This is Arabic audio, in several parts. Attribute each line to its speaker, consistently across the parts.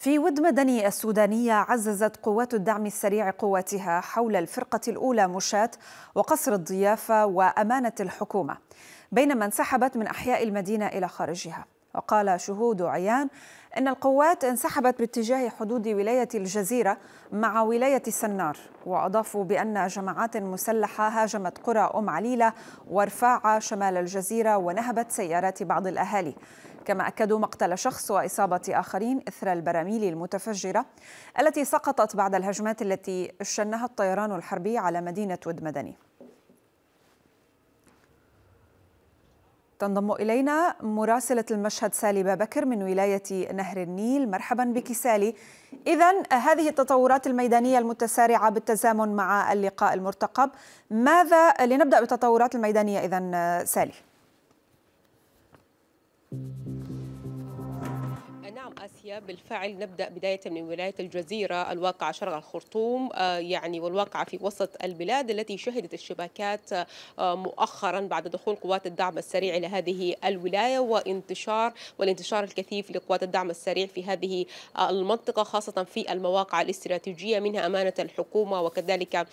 Speaker 1: في ود مدني السودانية عززت قوات الدعم السريع قواتها حول الفرقة الأولى مشاة وقصر الضيافة وأمانة الحكومة بينما انسحبت من أحياء المدينة إلى خارجها وقال شهود عيان أن القوات انسحبت باتجاه حدود ولاية الجزيرة مع ولاية سنار وأضافوا بأن جماعات مسلحة هاجمت قرى أم عليلة ورفاعة شمال الجزيرة ونهبت سيارات بعض الأهالي كما أكدوا مقتل شخص وإصابة آخرين إثر البراميل المتفجرة التي سقطت بعد الهجمات التي شنها الطيران الحربي على مدينة ود مدني تنضم إلينا مراسلة المشهد سالي بابكر من ولاية نهر النيل مرحبا بك سالي إذا هذه التطورات الميدانية المتسارعة بالتزامن مع اللقاء المرتقب ماذا لنبدأ بالتطورات الميدانية إذا سالي
Speaker 2: آسيا بالفعل نبدأ بداية من ولاية الجزيرة الواقعة شرق الخرطوم آه، يعني والواقعة في وسط البلاد التي شهدت الشباكات آه، مؤخرا بعد دخول قوات الدعم السريع إلى هذه الولاية وانتشار والانتشار الكثيف لقوات الدعم السريع في هذه آه، المنطقة خاصة في المواقع الاستراتيجية منها أمانة الحكومة وكذلك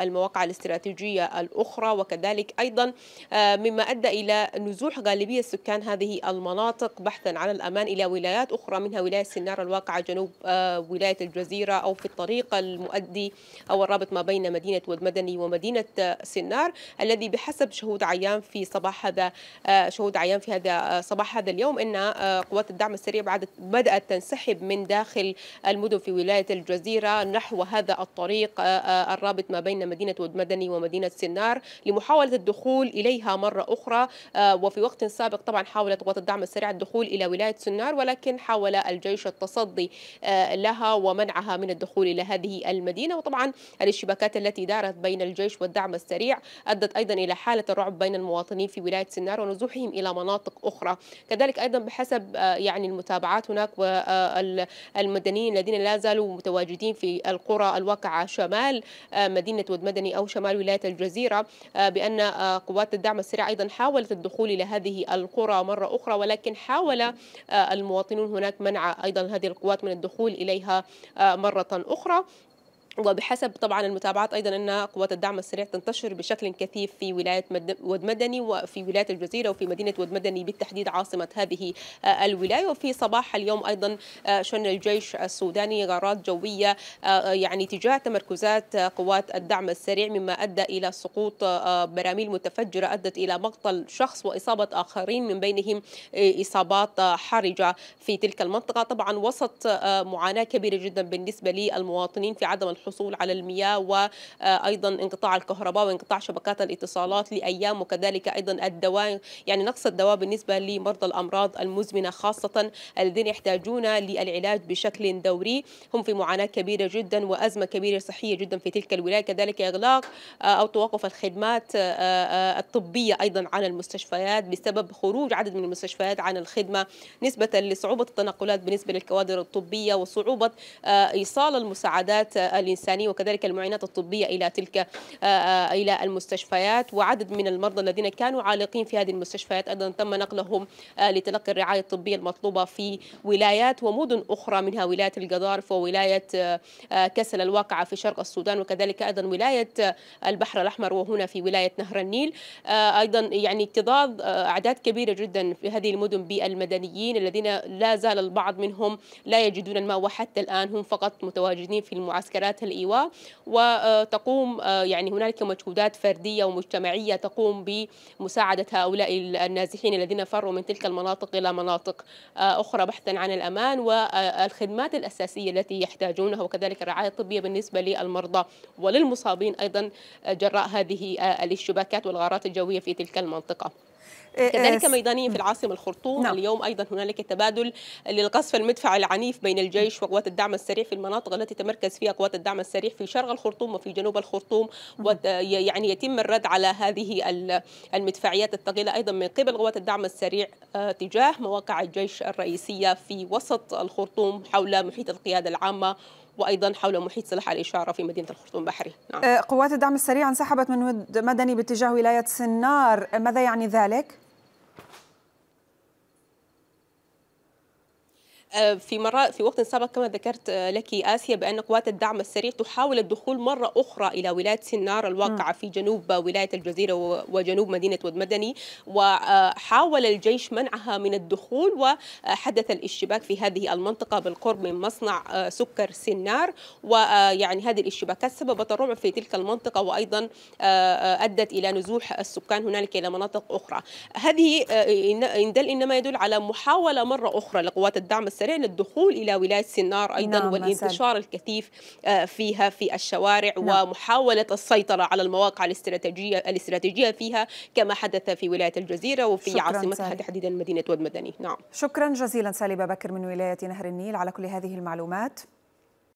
Speaker 2: المواقع الاستراتيجية الأخرى وكذلك أيضا مما أدى إلى نزوح غالبية سكان هذه المناطق بحثا عن الأمان إلى ولايات الأخرى منها ولاية سنار الواقعة جنوب آه، ولاية الجزيرة أو في الطريق المؤدي أو الرابط ما بين مدينة ود مدني ومدينة آه، سنار الذي بحسب شهود عيان في صباح هذا آه، شهود عيان في هذا صباح هذا اليوم أن قوات الدعم السريع بعد بدأت تنسحب من داخل المدن في ولاية الجزيرة نحو هذا الطريق الرابط ما بين مدينة ود مدني ومدينة سنار لمحاولة الدخول إليها مرة أخرى وفي وقت سابق طبعا حاولت قوات الدعم السريع الدخول إلى ولاية سنار ولكن حاول الجيش التصدي آه، لها ومنعها من الدخول إلى هذه المدينة وطبعا الاشتباكات التي دارت بين الجيش والدعم السريع أدت أيضا إلى حالة الرعب بين المواطنين في ولاية سنار ونزوحهم إلى مناطق أخرى كذلك أيضا بحسب آه، يعني المتابعات هناك والمدنيين آه، الذين لا زالوا متواجدين في القرى الواقعة شمال مدينة ود مدني أو شمال ولاية الجزيرة بأن قوات الدعم السريع أيضا حاولت الدخول إلى هذه القرى مرة أخرى ولكن حاول المواطنون هناك منع أيضا هذه القوات من الدخول إليها آه، مرة أخرى وبحسب طبعا المتابعات ايضا ان قوات الدعم السريع تنتشر بشكل كثيف في ولايه ود مدني وفي ولايه الجزيره وفي مدينه ود مدني بالتحديد عاصمه هذه آه، الولايه وفي صباح اليوم ايضا آه، شن الجيش السوداني غارات جويه آه، يعني تجاه تمركزات قوات الدعم السريع مما ادى الى سقوط براميل متفجره ادت الى مقتل شخص واصابه اخرين من بينهم اصابات حرجه في تلك المنطقه طبعا وسط معاناه كبيره جدا بالنسبه للمواطنين في عدم الحصول الحصول على المياه وايضا انقطاع الكهرباء وانقطاع شبكات الاتصالات لايام وكذلك ايضا الدواء يعني نقص الدواء بالنسبه لمرضى الامراض المزمنه خاصه الذين يحتاجون للعلاج بشكل دوري هم في معاناه كبيره جدا وازمه كبيره صحيه جدا في تلك الولايه كذلك اغلاق او توقف الخدمات الطبيه ايضا عن المستشفيات بسبب خروج عدد من المستشفيات عن الخدمه نسبه لصعوبه التنقلات بالنسبه للكوادر الطبيه وصعوبه ايصال المساعدات الإنسانية وكذلك المعينات الطبية إلى تلك آه، آه، إلى المستشفيات وعدد من المرضى الذين كانوا عالقين في هذه المستشفيات أيضا تم نقلهم آه، لتلقي الرعاية الطبية المطلوبة في ولايات ومدن أخرى منها ولاية القضارف وولاية كسل الواقعة في شرق السودان وكذلك أيضا ولاية البحر الأحمر وهنا في ولاية نهر النيل أيضا يعني اكتظاظ أعداد كبيرة جدا في هذه المدن بالمدنيين الذين لا زال البعض منهم لا يجدون الماء وحتى الآن هم فقط متواجدين في المعسكرات الإيواء وتقوم آه، يعني هنالك مجهودات فردية ومجتمعية تقوم بمساعدة هؤلاء النازحين الذين فروا من تلك المناطق إلى مناطق آه، أخرى بحثا عن الأمان والخدمات الأساسية التي يحتاجونها وكذلك الرعاية الطبية بالنسبة للمرضى وللمصابين أيضا آه، جراء هذه الاشتباكات والغارات الجوية في تلك المنطقة آه، كذلك آه، ميدانيا في العاصمة الخرطوم نعم. اليوم أيضا هنالك تبادل للقصف المدفع العنيف بين الجيش وقوات الدعم السريع في المناطق التي تمركز فيها قوات الدعم السريع في شرق الخرطوم وفي جنوب الخرطوم يعني يتم الرد على هذه المدفعيات الثقيلة أيضا من قبل قوات الدعم السريع آه، تجاه مواقع الجيش الرئيسية في وسط الخرطوم حول محيط القيادة العامة وايضا حول محيط صلاح الاشاره في مدينه الخرطوم البحري نعم. آه،
Speaker 1: قوات الدعم السريع انسحبت من مدني باتجاه ولايه سنار ماذا يعني ذلك
Speaker 2: آه، في مرة في وقت سابق كما ذكرت آه، لك آسيا بأن قوات الدعم السريع تحاول الدخول مرة أخرى إلى ولاية سنار الواقعة نعم. في جنوب ولاية الجزيرة وجنوب مدينة ودمدني وحاول آه، الجيش منعها من الدخول وحدث الاشتباك في هذه المنطقة بالقرب من مصنع سكر سنار ويعني هذه الاشتباكات سببت الرعب في تلك المنطقة وأيضا أدت إلى نزوح السكان هنالك إلى مناطق أخرى هذه إن دل إنما يدل على محاولة مرة أخرى لقوات الدعم السريع جرينا الدخول إلى ولاية سنار أيضا نعم والانتشار الكثيف آه، فيها في الشوارع نعم. ومحاولة السيطرة على المواقع الاستراتيجية الاستراتيجية فيها كما حدث في ولاية الجزيرة وفي عاصمتها
Speaker 1: تحديدا مدينة ود مدني نعم شكرا جزيلا سالي بكر من ولاية نهر النيل على كل هذه المعلومات